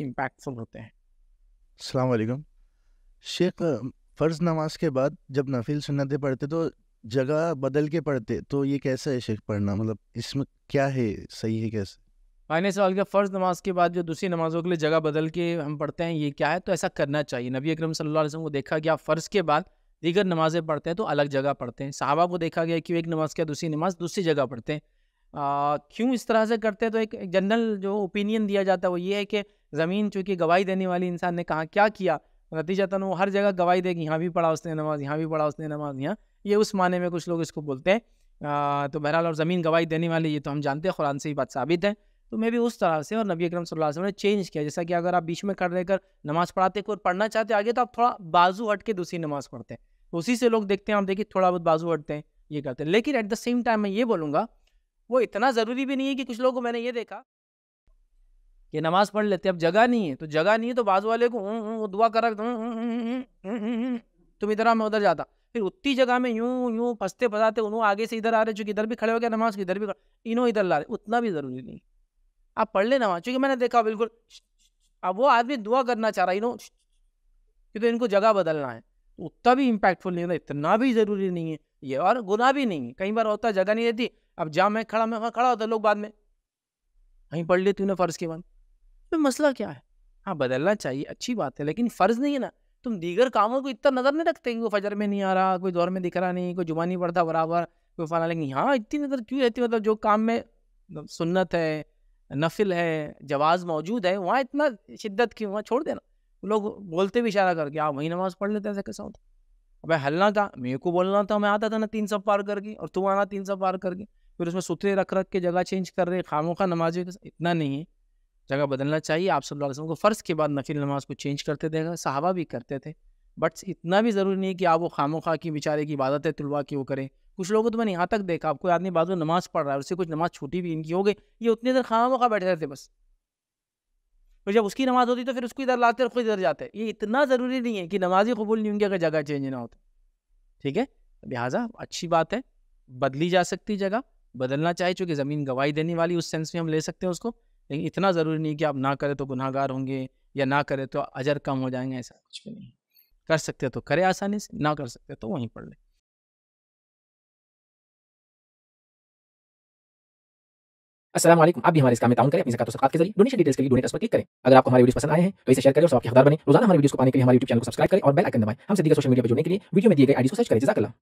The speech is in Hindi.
इम्पैक्टफुल होते हैं अलैक्म शेख फ़र्ज़ नमाज के बाद जब नफिल सुनते पढ़ते तो जगह बदल के पढ़ते तो ये कैसा है शेख पढ़ना मतलब इसमें क्या है सही है कैसे मैंने सवाल किया फ़र्ज़ नमाज के बाद जो दूसरी नमाज़ों के लिए जगह बदल के हम पढ़ते हैं ये क्या है तो ऐसा करना चाहिए नबी अकरम सल्लल्लाहु अलैहि वसल्लम को देखा गया फ़र्ज़ के बाद दीगर नमाज़ें पढ़ते हैं तो अलग जगह पढ़ते हैं साहबा को देखा गया कि एक नमाज़ के दूसरी नमाज दूसरी जगह पढ़ते हैं क्यों इस तरह से करते हैं तो एक जनरल जो ओपिनियन दिया जाता है वो ये है कि ज़मीन चूँकि गवाही देने वाली इंसान ने कहा क्या किया नतीजतन तो वो हर जगह गवाही देगी यहाँ भी पढ़ा उसने नमाज यहाँ भी पढ़ा उसने नमाज यहाँ ये उस माने में कुछ लोग इसको बोलते हैं तो बहरहाल और ज़मीन गवाही देने वाली ये तो हम जानते हैं कुरान से ही बात साबित है तो मे भी उस तरह से और नबी अकरम सल्लल्लाहु अलैहि वसल्लम ने चेंज किया जैसा कि अगर आप बीच में कर देकर नमाज़ पढ़ाते और पढ़ना चाहते आगे तो आप थोड़ा बाजू हट के दूसरी नमाज़ पढ़ते हैं तो उसी से लोग देखते हैं आप देखिए थोड़ा बहुत बाजू हटते हैं ये करते हैं लेकिन एट द सेम टाइम मैं ये बोलूँगा वो इतना ज़रूरी भी नहीं है कि कुछ लोगों को मैंने ये देखा कि नमाज पढ़ लेते अब जगह नहीं है तो जगह नहीं है तो बाजू वाले को दुआ करा तुम इधर मैं उधर जाता फिर उतनी जगह में यूं यूं फंसते फंसाते उन्होंने आगे से इधर आ रहे चूँकि इधर भी खड़े हो गया नमाज इधर भी इन्हों इधर ला रहे उतना भी ज़रूरी नहीं आप पढ़ ले नमाज चूँकि मैंने देखा बिल्कुल अब वो आदमी दुआ करना चाह रहा है इन्हों क्योंकि तो इनको जगह बदलना है उतना भी इम्पैक्टफुल नहीं होता इतना भी ज़रूरी नहीं है ये और गुना भी नहीं है कई बार होता जगह नहीं रहती अब जहाँ मैं खड़ा मैं खड़ा होता लोग बाद में कहीं पढ़ लेती उन्हें फ़र्ज़ के बाद तो मसला क्या है हाँ बदलना चाहिए अच्छी बात है लेकिन फ़र्ज़ नहीं है ना तुम दीगर कामों को इतना नज़र नहीं रखते कोई फजर में नहीं आ रहा कोई दौर में दिख रहा नहीं कोई जुबानी नहीं पड़ता बराबर कोई फला लेकिन यहाँ इतनी नज़र क्यों रहती मतलब जो काम में सुन्नत है नफिल है जवाज़ मौजूद है वहाँ इतना शिद्दत की वहाँ छोड़ देना लोग बोलते भी इशारा करके आप हाँ, वही नमाज़ पढ़ लेते हैं ऐसा कैसा होता अब हलना था मेरे को बोलना था मैं आता था ना तीन सौ पार करके और तुम आना तीन सौ पार करके फिर उसमें सुथरे रख रख के जगह चेंज कर रहे खामों का नमाज इतना नहीं है जगह बदलना चाहिए आप सल्लल्लाहु को फ़र्ज़ के बाद नफिल नमाज को चेंज करते थे सहाबा भी करते थे बट इतना भी ज़रूरी नहीं कि आप वो खामो खा की बेचारे की इबादत है तुलवा की वो करें कुछ लोगों को तो मैंने यहाँ तक देखा आपको आदमी बाद में नमाज़ पढ़ रहा है उससे कुछ नमाज़ छूटी भी इनकी हो गई ये उतनी देर खामो खा बैठे रहते बस और जब उसकी नमाज़ होती तो फिर उसको इधर लाते और खुद इधर जाते ये इतना ज़रूरी नहीं है कि ही कबूल नहीं होंगी अगर जगह चेंज ना होती ठीक है तो लिहाजा अच्छी बात है बदली जा सकती जगह बदलना चाहिए चूँकि ज़मीन गवाही देने वाली उस सेंस में हम ले सकते हैं उसको लेकिन इतना ज़रूरी नहीं कि आप ना करें तो गुनाहगार होंगे या ना करें तो अजर कम हो जाएंगे ऐसा कुछ भी नहीं कर सकते तो करें आसानी से ना कर सकते तो वहीं पढ़ लें असल आप भी हमारे इस काम में ताउन करें अपनी जकात सकात के जरिए डोनेशन डिटेल्स के लिए डोनेट पर क्लिक करें अगर आपको हमारे वीडियो पसंद आए हैं तो इसे शेयर करें और सबके हकदार बने रोजाना हमारे वीडियोस को पाने के लिए हमारे यूट्यूब चैनल को सब्सक्राइब करें और बेल आइकन दबाएं हम सीधे सोशल मीडिया पर जुड़ने के लिए वीडियो में दिए गए आईडी को सर्च करें जजाकला